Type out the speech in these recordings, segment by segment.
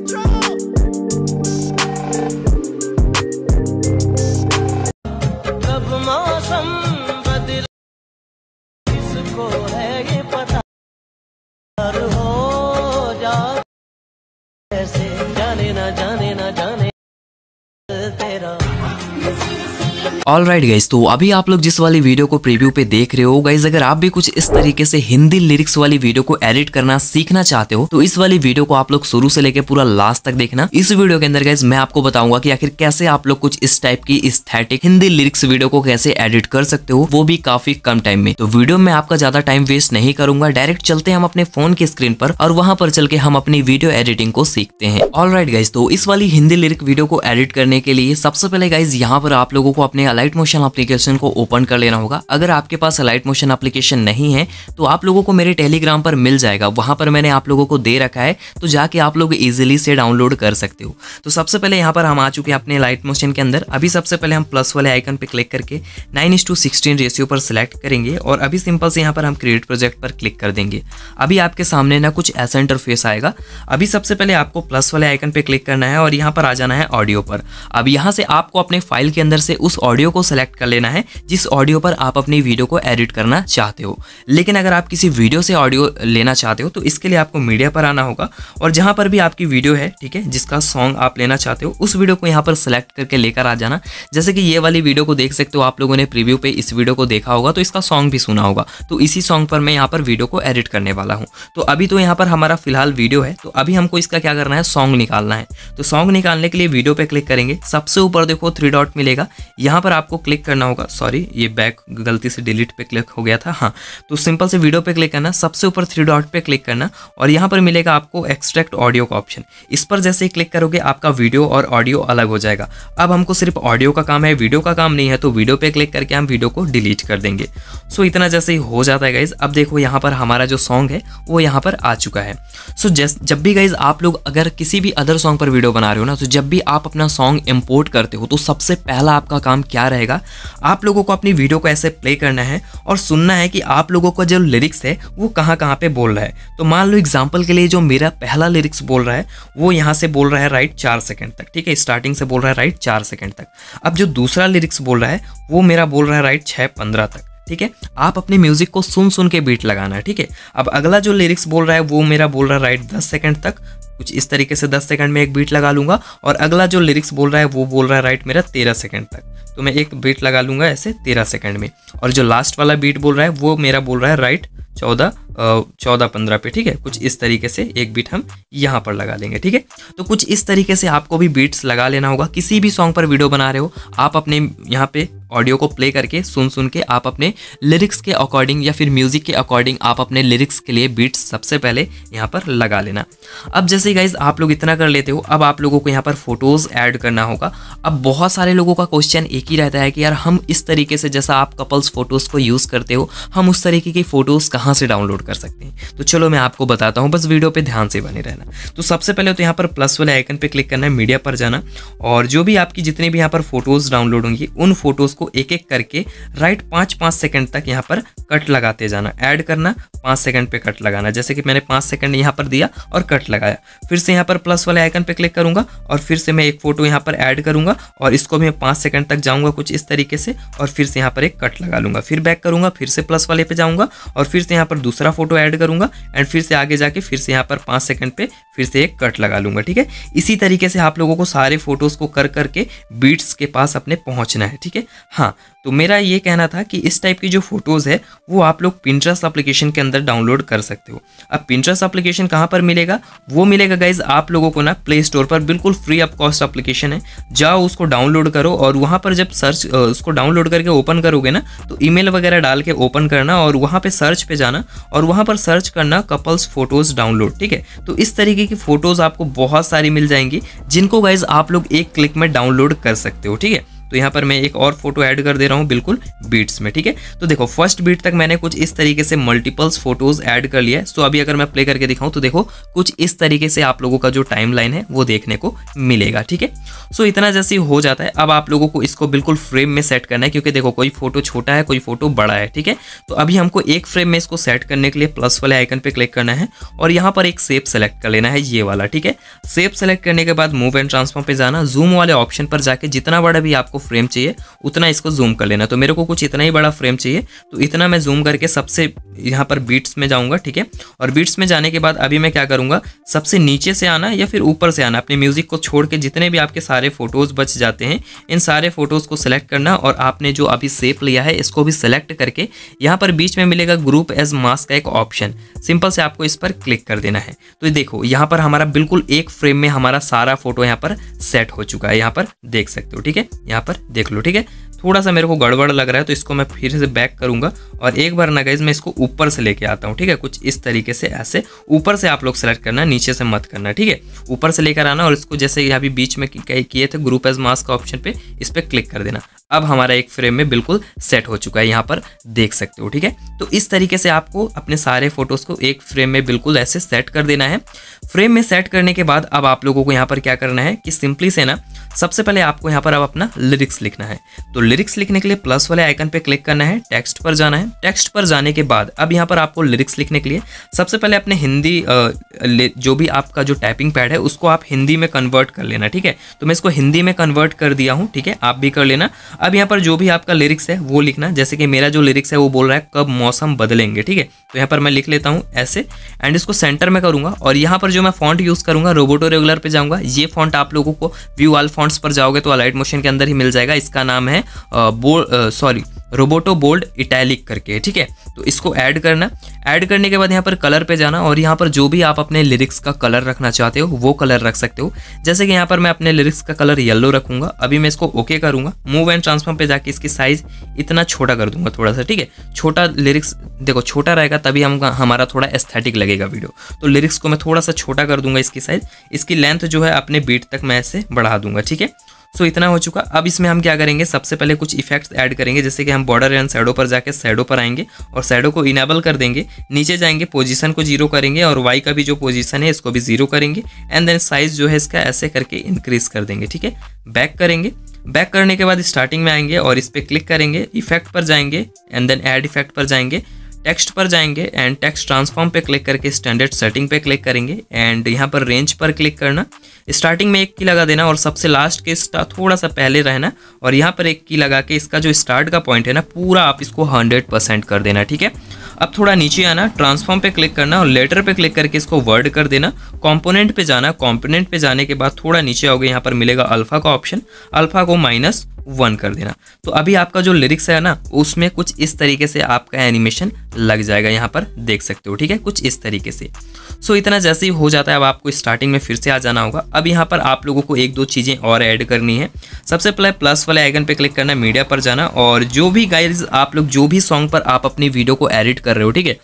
Metro. All right guys तो अभी आप लोग जिस वाली वीडियो को प्रीव्यू पे देख रहे हो गाइज अगर आप भी कुछ इस तरीके से हिंदी लिरिक्स वाली वीडियो को एडिट करना सीखना चाहते हो तो इस वाली वीडियो को आप लोग शुरू से लेकर पूरा लास्ट तक देखना इस वीडियो के अंदर गाइज मैं आपको बताऊंगा कि आखिर कैसे आप लोग कुछ इस टाइप की स्थेटिक हिंदी लिरिक्स वीडियो को कैसे एडिट कर सकते हो वो भी काफी कम टाइम में तो वीडियो में आपका ज्यादा टाइम वेस्ट नहीं करूंगा डायरेक्ट चलते हैं हम अपने फोन की स्क्रीन पर और वहां पर चल के हम अपनी वीडियो एडिटिंग को सीखते हैं ऑल राइट गाइज तो इस वाली हिंदी लिरिक वीडियो को एडिट करने के लिए सबसे पहले गाइज यहाँ पर आप लोगों को अपने अलाइट मोशन एप्लीकेशन को ओपन कर लेना होगा अगर आपके पास अलाइट मोशन एप्लीकेशन नहीं है तो आप लोगों को मेरे टेलीग्राम पर मिल जाएगा वहां पर मैंने आप लोगों को दे रखा है तो जाके आप लोग इजिली से डाउनलोड कर सकते हो तो सबसे पहले यहाँ पर हम आ चुके हैं अपने लाइट मोशन के अंदर अभी सबसे पहले हम प्लस वाले आइकन पर क्लिक करके नाइन रेशियो पर सिलेक्ट करेंगे और अभी सिंपल से यहाँ पर हम क्रिएट प्रोजेक्ट पर क्लिक कर देंगे अभी आपके सामने ना कुछ ऐसा इंटरफेस आएगा अभी सबसे पहले आपको प्लस वाले आइकन पर क्लिक करना है और यहाँ पर आ जाना है ऑडियो पर अब यहाँ से आपको अपने फाइल के अंदर से उस ऑडियो ऑडियो को सेलेक्ट कर लेना है जिस ऑडियो पर आप अपनी वीडियो को एडिट करना चाहते हो लेकिन अगर आप किसी वीडियो से ऑडियो लेना चाहते हो तो इसके लिए आपको मीडिया पर आना होगा और जहाँ पर भी आपकी वीडियो है ठीक है जिसका सॉन्ग आप लेना चाहते हो उस वीडियो को यहाँ पर सेलेक्ट करके लेकर आ जाना जैसे कि ये वाली वीडियो को देख सकते हो आप लोगों ने प्रीव्यू पर इस वीडियो को देखा होगा तो इसका सॉन्ग भी सुना होगा तो इसी सॉन्ग पर मैं यहाँ पर वीडियो को एडिट करने वाला हूँ तो अभी तो यहाँ पर हमारा फिलहाल वीडियो है तो अभी हमको इसका क्या करना है सॉन्ग निकालना है तो सॉन्ग निकालने के लिए वीडियो पर क्लिक करेंगे सबसे ऊपर देखो थ्री डॉट मिलेगा यहाँ पर आपको क्लिक करना होगा सॉरी ये बैक गलती से डिलीट पे क्लिक हो गया था हाँ तो सिंपल से वीडियो पे क्लिक करना सबसे ऊपर थ्री डॉट पे क्लिक करना और यहाँ पर मिलेगा आपको एक्सट्रैक्ट ऑडियो का ऑप्शन इस पर जैसे ही क्लिक करोगे आपका वीडियो और ऑडियो अलग हो जाएगा अब हमको सिर्फ ऑडियो का काम है वीडियो का काम नहीं है तो वीडियो पे क्लिक करके हम वीडियो को डिलीट कर देंगे सो इतना जैसे ही हो जाता है गाइज अब देखो यहाँ पर हमारा जो सॉन्ग है वो यहाँ पर आ चुका है सो जब भी गाइज आप लोग अगर किसी भी अदर सॉन्ग पर वीडियो बना रहे हो ना तो जब भी आप अपना सॉन्ग इम्पोर्ट करते हो तो सबसे पहला आपका काम क्या क्या रहेगा आप लोगों को अपनी वीडियो को ऐसे प्ले करना है और सुनना है कि आप लोगों का जो लिरिक्स है वो कहाँ कहाँ पे बोल रहा है तो मान लो एग्जाम्पल के लिए जो मेरा पहला लिरिक्स बोल रहा है वो यहाँ से बोल रहा है राइट चार सेकेंड तक ठीक है स्टार्टिंग से बोल रहा है राइट चार सेकेंड तक अब जो दूसरा लिरिक्स बोल रहा है वो मेरा बोल रहा है राइट छः पंद्रह तक ठीक है आप अपने म्यूजिक को सुन सुन के बीट लगाना है ठीक है अब अगला जो लिरिक्स बोल रहा है वो मेरा बोल रहा है राइट दस सेकंड तक कुछ इस तरीके से दस सेकंड में एक बीट लगा लूंगा और अगला जो लिरिक्स बोल रहा है वो बोल रहा है राइट मेरा तेरह सेकंड तक तो मैं एक बीट लगा लूंगा ऐसे तेरह सेकंड में और जो लास्ट वाला बीट बोल रहा है वो मेरा बोल रहा है राइट चौदह चौदह पंद्रह पे ठीक है कुछ इस तरीके से एक बीट हम यहाँ पर लगा लेंगे ठीक है तो कुछ इस तरीके से आपको भी बीट्स लगा लेना होगा किसी भी सॉन्ग पर वीडियो बना रहे हो आप अपने यहाँ पे ऑडियो को प्ले करके सुन सुन के आप अपने लिरिक्स के अकॉर्डिंग या फिर म्यूजिक के अकॉर्डिंग आप अपने लिरिक्स के लिए बीट्स सबसे पहले यहाँ पर लगा लेना अब जैसे गाइज आप लोग इतना कर लेते हो अब आप लोगों को यहाँ पर फोटोज़ ऐड करना होगा अब बहुत सारे लोगों का क्वेश्चन एक ही रहता है कि यार हम इस तरीके से जैसा आप कपल्स फोटोज़ को यूज़ करते हो हम उस तरीके की फ़ोटोज़ कहाँ से डाउनलोड कर सकते हैं तो चलो मैं आपको बताता हूँ बस वीडियो पर ध्यान से बने रहना तो सबसे पहले तो यहाँ पर प्लस वाले आइकन पर क्लिक करना है मीडिया पर जाना और जो भी आपकी जितने भी यहाँ पर फोटोज़ डाउनलोड होंगी उन फोटोज़ को एक एक करके राइट पाँच पाँच सेकेंड तक यहाँ पर कट लगाते जाना ऐड करना पाँच सेकेंड पर कट लगाना जैसे कि मैंने पाँच सेकेंड यहाँ पर दिया और कट लगाया फिर से यहाँ पर प्लस वाले आइकन पर क्लिक करूँगा और फिर से मैं एक फ़ोटो यहाँ पर ऐड करूँगा और इसको मैं पाँच सेकेंड तक जाऊँगा कुछ इस तरीके से और फिर से यहाँ पर एक कट लगा लूँगा फिर बैक करूँगा फिर से प्लस वाले पे जाऊँगा और फिर से यहाँ पर दूसरा फोटो ऐड करूंगा एंड फिर से आगे जाके फिर से यहाँ पर पाँच सेकंड पे फिर से एक कट लगा लूंगा ठीक है इसी तरीके से आप लोगों को सारे फोटोज़ को कर करके बीट्स के पास अपने पहुँचना है ठीक है हाँ तो मेरा ये कहना था कि इस टाइप की जो फोटोज़ है वो आप लोग पिंट्रस एप्लीकेशन के अंदर डाउनलोड कर सकते हो अब पिंट्रस एप्लीकेशन कहाँ पर मिलेगा वो मिलेगा गाइज आप लोगों को ना प्ले स्टोर पर बिल्कुल फ्री ऑफ कॉस्ट एप्लीकेशन है जाओ उसको डाउनलोड करो और वहाँ पर जब सर्च उसको डाउनलोड करके ओपन करोगे ना तो ई वगैरह डाल के ओपन करना और वहाँ पर सर्च पर जाना और वहाँ पर सर्च करना कपल्स फोटोज़ डाउनलोड ठीक है तो इस तरीके की फ़ोटोज़ आपको बहुत सारी मिल जाएंगी जिनको गाइज आप लोग एक क्लिक में डाउनलोड कर सकते हो ठीक है तो यहाँ पर मैं एक और फोटो ऐड कर दे रहा हूँ बिल्कुल बीट्स में ठीक है तो देखो फर्स्ट बीट तक मैंने कुछ इस तरीके से मल्टीपल्स फोटोज ऐड कर लिया है सो अभी अगर मैं प्ले करके दिखाऊँ तो देखो कुछ इस तरीके से आप लोगों का जो टाइम है वो देखने को मिलेगा ठीक है सो इतना जैसे हो जाता है अब आप लोगों को इसको बिल्कुल फ्रेम में सेट करना है क्योंकि देखो कोई फोटो छोटा है कोई फोटो बड़ा है ठीक है तो अभी हमको एक फ्रेम में इसको सेट करने के लिए प्लस वाले आइकन पे क्लिक करना है और यहाँ पर एक सेप सेलेक्ट कर लेना है ये वाला ठीक है सेप सेलेक्ट करने के बाद मूव एंड ट्रांसफॉर्म पे जाना जूम वाले ऑप्शन पर जाके जितना बड़ा भी आपको आपको फ्रेम चाहिए उतना इसको जूम कर लेना तो मेरे को कुछ इतना ही बड़ा फ्रेम चाहिए तो इतना मैं जूम करके सबसे यहाँ पर बीट्स में जाऊँगा ठीक है और बीट्स में जाने के बाद अभी मैं क्या करूँगा सबसे नीचे से आना या फिर ऊपर से आना अपने म्यूज़िक को छोड़ के जितने भी आपके सारे फ़ोटोज़ बच जाते हैं इन सारे फ़ोटोज़ को सेलेक्ट करना और आपने जो अभी सेप लिया है इसको भी सेलेक्ट करके यहाँ पर बीच में मिलेगा ग्रुप एज मास्क का एक ऑप्शन सिंपल से आपको इस पर क्लिक कर देना है तो देखो यहाँ पर हमारा बिल्कुल एक फ्रेम में हमारा सारा फोटो यहाँ पर सेट हो चुका है यहाँ पर देख सकते हो ठीक है यहाँ यहाँ पर देख लो ठीक है थोड़ा सा मेरे को गड़बड़ लग रहा है तो इसको मैं फिर से बैक करूंगा और एक बार ना गाइज मैं इसको ऊपर से लेके आता हूँ ठीक है कुछ इस तरीके से ऐसे ऊपर से आप लोग सेलेक्ट करना नीचे से मत करना ठीक है ऊपर से लेकर आना और इसको जैसे यहाँ बीच में कहीं किए थे ग्रुप एज मास्क का ऑप्शन पे इस पर क्लिक कर देना अब हमारा एक फ्रेम में बिल्कुल सेट हो चुका है यहाँ पर देख सकते हो ठीक है तो इस तरीके से आपको अपने सारे फोटोज़ को एक फ्रेम में बिल्कुल ऐसे सेट कर देना है फ्रेम में सेट करने के बाद अब आप लोगों को यहाँ पर क्या करना है कि सिंपली से ना सबसे पहले आपको यहाँ पर अब अपना लिरिक्स लिखना है तो लिरिक्स लिखने के लिए प्लस वाले आइकन पे क्लिक करना है टेक्स्ट पर जाना है टेक्स्ट पर जाने के बाद अब यहाँ पर आपको लिरिक्स लिखने के लिए सबसे पहले अपने हिंदी जो भी आपका जो टाइपिंग पैड है उसको आप हिंदी में कन्वर्ट कर लेना ठीक है तो मैं इसको हिंदी में कन्वर्ट कर दिया हूँ ठीक है आप भी कर लेना अब यहाँ पर जो भी आपका लिरिक्स है वो लिखना जैसे कि मेरा जो लिरिक्स है वो बोल रहा है कब मौसम बदलेंगे ठीक है तो यहाँ पर मैं लिख लेता हूँ ऐसे एंड इसको सेंटर में करूँगा और यहाँ पर जो मैं फॉन्ट यूज़ करूँगा रोबोटो रेगुलर पर जाऊँगा ये फॉन्ट आप लोगों को व्यू वाल फॉन्ट फॉन्ट्स पर जाओगे तो अलाइट मोशन के अंदर ही मिल जाएगा इसका नाम है बोल सॉरी रोबोटो बोल्ड इटैलिक करके ठीक है तो इसको ऐड करना ऐड करने के बाद यहाँ पर कलर पे जाना और यहाँ पर जो भी आप अपने लिरिक्स का कलर रखना चाहते हो वो कलर रख सकते हो जैसे कि यहाँ पर मैं अपने लिरिक्स का कलर येलो रखूंगा अभी मैं इसको ओके करूंगा मूव एंड ट्रांसफॉर्म पे जाके इसकी साइज इतना छोटा कर दूंगा थोड़ा सा ठीक है छोटा लिरिक्स देखो छोटा रहेगा तभी हम हमारा थोड़ा एस्थेटिक लगेगा वीडियो तो लिरिक्स को मैं थोड़ा सा छोटा कर दूंगा इसकी साइज इसकी लेंथ जो है अपने बीट तक मैं इसे बढ़ा दूंगा ठीक है सो इतना हो चुका अब इसमें हम क्या करेंगे सबसे पहले कुछ इफेक्ट्स ऐड करेंगे जैसे कि हम बॉर्डर एंड सैडो पर जाके सैडो पर आएंगे और सैडो को इनेबल कर देंगे नीचे जाएंगे पोजीशन को जीरो करेंगे और वाई का भी जो पोजीशन है इसको भी जीरो करेंगे एंड देन साइज जो है इसका ऐसे करके इंक्रीज कर देंगे ठीक है बैक करेंगे बैक करने के बाद स्टार्टिंग में आएंगे और इस पर क्लिक करेंगे इफेक्ट पर जाएंगे एंड देन एड इफेक्ट पर जाएंगे टेक्स्ट पर जाएंगे एंड टेक्स्ट ट्रांसफॉर्म पे क्लिक करके स्टैंडर्ड सेटिंग पे क्लिक करेंगे एंड यहाँ पर रेंज पर क्लिक करना स्टार्टिंग में एक की लगा देना और सबसे लास्ट के थोड़ा सा पहले रहना और यहाँ पर एक की लगा के इसका जो स्टार्ट का पॉइंट है ना पूरा आप इसको हंड्रेड परसेंट कर देना ठीक है अब थोड़ा नीचे आना ट्रांसफॉर्म पे क्लिक करना और लेटर पे क्लिक करके इसको वर्ड कर देना कॉम्पोनेंट पे जाना कॉम्पोनेंट पे जाने के बाद थोड़ा नीचे आओगे यहाँ पर मिलेगा अल्फा का ऑप्शन अल्फा को माइनस वन कर देना तो अभी आपका जो लिरिक्स है ना उसमें कुछ इस तरीके से आपका एनिमेशन लग जाएगा यहाँ पर देख सकते हो ठीक है कुछ इस तरीके से सो so, इतना जैसे ही हो जाता है अब आपको स्टार्टिंग में फिर से आ जाना होगा अब यहाँ पर आप लोगों को एक दो चीज़ें और ऐड करनी है सबसे पहले प्लस वाले आइकन पे क्लिक करना मीडिया पर जाना और जो भी गाइज आप लोग जो भी सॉन्ग पर आप अपनी वीडियो को एडिट कर रहे हो ठीक है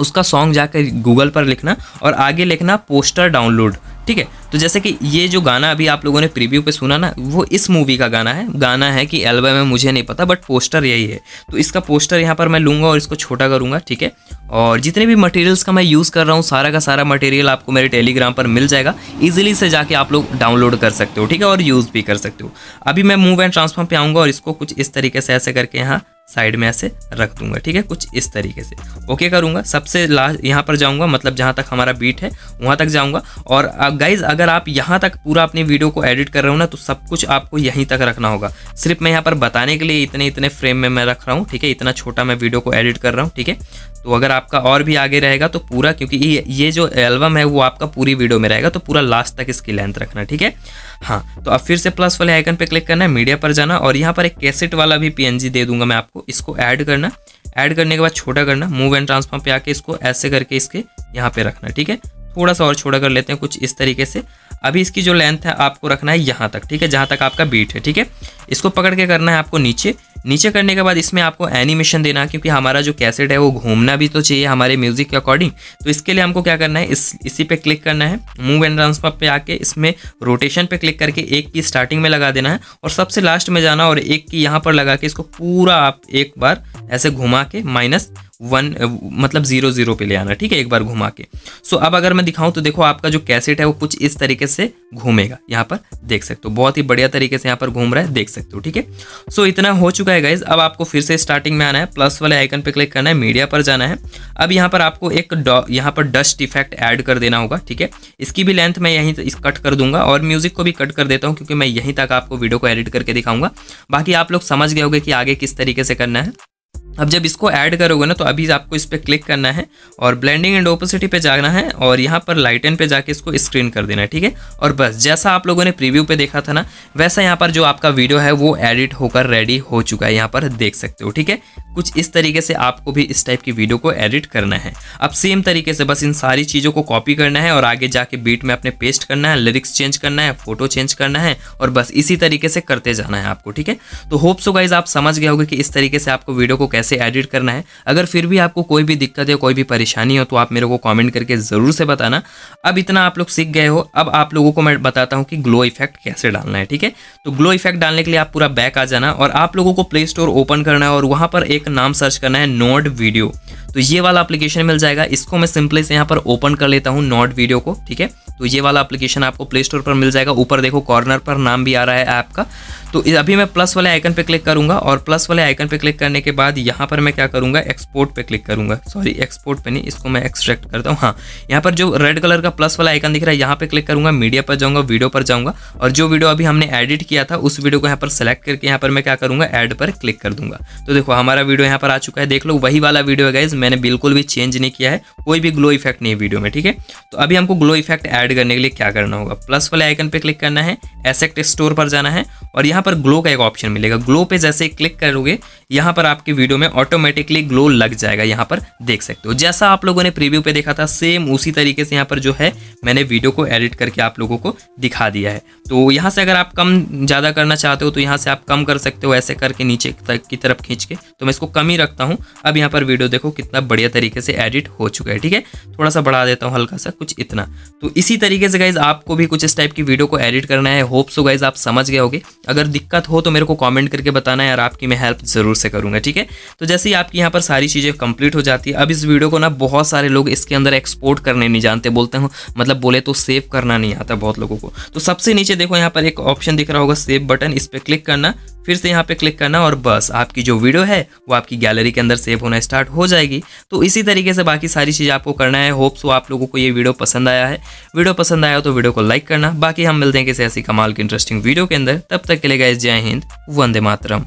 उसका सॉन्ग जाकर गूगल पर लिखना और आगे लिखना पोस्टर डाउनलोड ठीक है तो जैसे कि ये जो गाना अभी आप लोगों ने प्रीव्यू पे सुना ना वो इस मूवी का गाना है गाना है कि एल्बम है मुझे नहीं पता बट पोस्टर यही है तो इसका पोस्टर यहाँ पर मैं लूँगा और इसको छोटा करूँगा ठीक है और जितने भी मटेरियल्स का मैं यूज़ कर रहा हूँ सारा का सारा मटेरियल आपको मेरे टेलीग्राम पर मिल जाएगा ईजिली से जाके आप लोग डाउनलोड कर सकते हो ठीक है और यूज़ भी कर सकते हो अभी मैं मूव एंड ट्रांसफॉर्म पर आऊँगा और इसको कुछ इस तरीके से ऐसे करके यहाँ साइड में ऐसे रख दूंगा ठीक है कुछ इस तरीके से ओके करूंगा सबसे लास्ट यहाँ पर जाऊंगा मतलब जहाँ तक हमारा बीट है वहाँ तक जाऊंगा और गाइज अगर आप यहाँ तक पूरा अपनी वीडियो को एडिट कर रहे हो ना तो सब कुछ आपको यहीं तक रखना होगा सिर्फ मैं यहाँ पर बताने के लिए इतने इतने फ्रेम में मैं रख रहा हूँ ठीक है इतना छोटा मैं वीडियो को एडिट कर रहा हूँ ठीक है तो अगर आपका और भी आगे रहेगा तो पूरा क्योंकि ये जो एल्बम है वो आपका पूरी वीडियो में रहेगा तो पूरा लास्ट तक इसकी लेंथ रखना ठीक है हाँ तो अब फिर से प्लस वाले आइकन पर क्लिक करना है मीडिया पर जाना और यहाँ पर एक कैसेट वाला भी पी दे दूंगा मैं आपको आपको इसको ऐड करना ऐड करने के बाद छोटा करना मूव एंड ट्रांसफॉर्म पे आके इसको ऐसे करके इसके यहाँ पे रखना ठीक है थोड़ा सा और छोटा कर लेते हैं कुछ इस तरीके से अभी इसकी जो लेंथ है आपको रखना है यहाँ तक ठीक है जहाँ तक आपका बीट है ठीक है इसको पकड़ के करना है आपको नीचे नीचे करने के बाद इसमें आपको एनिमेशन देना क्योंकि हमारा जो कैसेट है वो घूमना भी तो चाहिए हमारे म्यूज़िक के अकॉर्डिंग तो इसके लिए हमको क्या करना है इस इसी पे क्लिक करना है मूव एंड ट्रांसफर पे आके इसमें रोटेशन पे क्लिक करके एक की स्टार्टिंग में लगा देना है और सबसे लास्ट में जाना और एक की यहाँ पर लगा के इसको पूरा आप एक बार ऐसे घुमा के माइनस वन मतलब जीरो जीरो पे ले आना ठीक है एक बार घुमा के सो अब अगर मैं दिखाऊं तो देखो आपका जो कैसेट है वो कुछ इस तरीके से घूमेगा यहाँ पर देख सकते हो बहुत ही बढ़िया तरीके से यहाँ पर घूम रहा है देख सकते हो ठीक है सो इतना हो चुका चुका है गाइज अब आपको फिर से स्टार्टिंग में आना है प्लस वाले आइकन पे क्लिक करना है मीडिया पर जाना है अब यहाँ पर आपको एक यहाँ पर डस्ट इफेक्ट ऐड कर देना होगा ठीक है इसकी भी लेंथ मैं यहीं इस कट कर दूंगा और म्यूजिक को भी कट कर देता हूँ क्योंकि मैं यहीं तक आपको वीडियो को एडिट करके दिखाऊंगा बाकी आप लोग समझ गए होगे कि आगे किस तरीके से करना है अब जब इसको ऐड करोगे ना तो अभी आपको इस पर क्लिक करना है और ब्लेंडिंग एंड ओपोसिटी पे जाना है और यहाँ पर लाइटन पे जाके इसको स्क्रीन कर देना है ठीक है और बस जैसा आप लोगों ने प्रीव्यू पे देखा था ना वैसा यहाँ पर जो आपका वीडियो है वो एडिट होकर रेडी हो चुका है यहाँ पर देख सकते हो ठीक है कुछ इस तरीके से आपको भी इस टाइप की वीडियो को एडिट करना है अब सेम तरीके से बस इन सारी चीज़ों को कॉपी करना है और आगे जाके बीट में अपने पेस्ट करना है लिरिक्स चेंज करना है फोटो चेंज करना है और बस इसी तरीके से करते जाना है आपको ठीक है तो होप्स गाइज आप समझ गए होगे कि इस तरीके से आपको वीडियो को कैसे एडिट करना है अगर फिर भी आपको कोई भी दिक्कत या कोई भी परेशानी हो तो आप मेरे को कॉमेंट करके ज़रूर से बताना अब इतना आप लोग सीख गए हो अब आप लोगों को मैं बताता हूँ कि ग्लो इफेक्ट कैसे डालना है ठीक है तो ग्लो इफेक्ट डालने के लिए आप पूरा बैक आ जाना और आप लोगों को प्ले स्टोर ओपन करना है और वहाँ पर एक नाम सर्च करना है नोड वीडियो तो ये वाला एप्लीकेशन मिल जाएगा इसको मैं सिंपली से यहाँ पर ओपन कर लेता हूँ नॉट वीडियो को ठीक है तो ये वाला एप्लीकेशन आपको प्ले स्टोर पर मिल जाएगा ऊपर देखो कॉर्नर पर नाम भी आ रहा है ऐप का तो अभी मैं प्लस वाले आइकन पे क्लिक करूंगा और प्लस वाले आइकन पे क्लिक करने के बाद यहाँ पर मैं क्या करूंगा एक्सपोर्ट पे क्लिक करूंगा सॉरी एक्सपोर्ट पे नहीं इसको मैं एक्सट्रैक्ट करता हूँ हाँ यहाँ पर जो रेड कलर का प्लस वाला आइकन दिख रहा है यहाँ पे क्लिक करूंगा मीडिया पर जाऊंगा वीडियो पर जाऊंगा और जो वीडियो अभी हमने एडिट किया था उस वीडियो को यहाँ पर सेलेक्ट करके यहाँ पर मैं क्या करूंगा एड पर क्लिक कर दूंगा तो देखो हमारा वीडियो यहाँ पर आ चुका है देख लो वही वाला वीडियो है गाइज मैंने बिल्कुल भी चेंज नहीं किया है कोई भी ग्लो इफेक्ट नहीं है वीडियो में ठीक है तो अभी हमको ग्लो इफेक्ट ऐड करने के लिए क्या करना होगा प्लस वाले आइकन पे क्लिक करना है एसेक्ट स्टोर पर जाना है और यहाँ पर ग्लो का एक ऑप्शन मिलेगा ग्लो पे जैसे क्लिक करोगे यहाँ पर आपके वीडियो में ऑटोमेटिकली ग्लो लग जाएगा यहाँ पर देख सकते हो जैसा आप लोगों ने प्रीव्यू पे देखा था सेम उसी तरीके से यहाँ पर जो है मैंने वीडियो को एडिट करके आप लोगों को दिखा दिया है तो यहाँ से अगर आप कम ज़्यादा करना चाहते हो तो यहाँ से आप कम कर सकते हो ऐसे करके नीचे की तरफ खींच के तो मैं इसको कम ही रखता हूँ अब यहाँ पर वीडियो देखो कितना बढ़िया तरीके से एडिट हो चुका है पे है ठीक है थोड़ा सा बढ़ा देता हूँ हल्का सा कुछ इतना तो इसी तरीके से गाइज आपको भी कुछ इस टाइप की वीडियो को एडिट करना है होप सो गाइज आप समझ गए होगे अगर दिक्कत हो तो मेरे को कॉमेंट करके बताना यार आपकी मैं हेल्प ज़रूर से करूँगा ठीक है तो जैसे ही आपकी यहाँ पर सारी चीज़ें कंप्लीट हो जाती है अब इस वीडियो को ना बहुत सारे लोग इसके अंदर एक्सपोर्ट करने नहीं जानते बोलते हूँ मतलब बोले तो सेव करना नहीं आता बहुत लोगों को तो सबसे नीचे देखो यहाँ पर एक ऑप्शन दिख रहा होगा सेव बटन इस पर क्लिक करना फिर से यहाँ पे क्लिक करना और बस आपकी जो वीडियो है वो आपकी गैलरी के अंदर सेव होना स्टार्ट हो जाएगी तो इसी तरीके से बाकी सारी चीज़ आपको करना है होप्स वो आप लोगों को ये वीडियो पसंद आया है वीडियो पसंद आया तो वीडियो को लाइक करना बाकी हम मिलते हैं किसी ऐसी कमाल की इंटरेस्टिंग वीडियो के अंदर तब तक के लिए गए जय हिंद वंदे मातरम